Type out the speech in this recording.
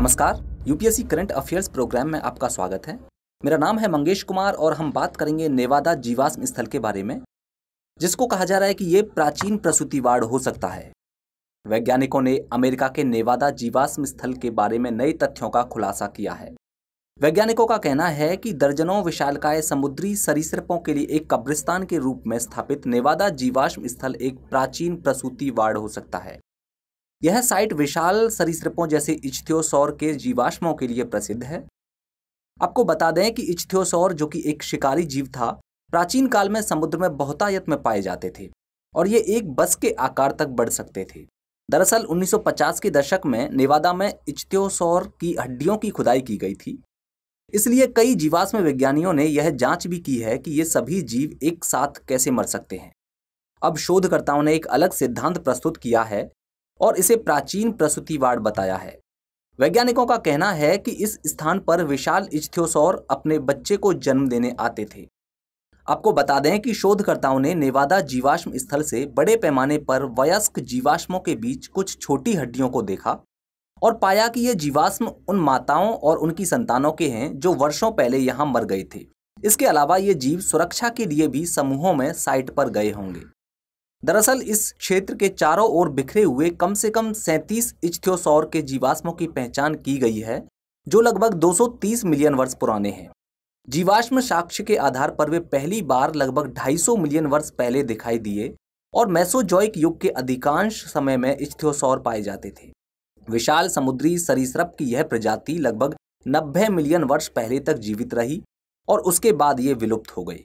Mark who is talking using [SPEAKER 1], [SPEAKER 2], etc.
[SPEAKER 1] नमस्कार UPSC current affairs programme में आपका स्वागत है मेरा नाम है मंगेश कुमार और हम बात करेंगे नेवादा जीवाश्म स्थल के बारे में जिसको कहा जा रहा है कि ये प्राचीन प्रसूति वार्ड हो सकता है वैज्ञानिकों ने अमेरिका के नेवादा जीवाश्म स्थल के बारे में नए तथ्यों का खुलासा किया है वैज्ञानिकों का कहना है कि दर्जनों विशालकाय समुद्री सरीसृपों के लिए एक कब्रिस्तान के रूप में स्थापित नेवादा जीवाश्म स्थल एक प्राचीन प्रसूति वार्ड हो सकता है यह साइट विशाल सरीसृपों जैसे इच्थियोसौर के जीवाश्मों के लिए प्रसिद्ध है आपको बता दें कि इच्थियोसौर जो कि एक शिकारी जीव था प्राचीन काल में समुद्र में बहुतायत में पाए जाते थे और ये एक बस के आकार तक बढ़ सकते थे दरअसल 1950 के दशक में नेवादा में इच्थियोसौर की हड्डियों की खुदाई की गई थी इसलिए कई जीवाश्म विज्ञानियों ने यह जांच भी की है कि ये सभी जीव एक साथ कैसे मर सकते हैं अब शोधकर्ताओं ने एक अलग सिद्धांत प्रस्तुत किया है और इसे प्राचीन वार्ड बताया है वैज्ञानिकों का कहना है कि इस स्थान पर विशाल इज्थियोसौर अपने बच्चे को जन्म देने आते थे आपको बता दें कि शोधकर्ताओं ने नेवादा जीवाश्म स्थल से बड़े पैमाने पर वयस्क जीवाश्मों के बीच कुछ छोटी हड्डियों को देखा और पाया कि ये जीवाश्म उन माताओं और उनकी संतानों के हैं जो वर्षों पहले यहाँ मर गए थे इसके अलावा ये जीव सुरक्षा के लिए भी समूहों में साइट पर गए होंगे दरअसल इस क्षेत्र के चारों ओर बिखरे हुए कम से कम सैंतीस इच्थियोसौर के जीवाश्मों की पहचान की गई है जो लगभग 230 मिलियन वर्ष पुराने हैं जीवाश्म साक्ष्य के आधार पर वे पहली बार लगभग 250 मिलियन वर्ष पहले दिखाई दिए और मैसोजॉइक युग के अधिकांश समय में इच्थियोसौर पाए जाते थे विशाल समुद्री सरीसृप की यह प्रजाति लगभग 90 मिलियन वर्ष पहले तक जीवित रही और उसके बाद ये विलुप्त हो गई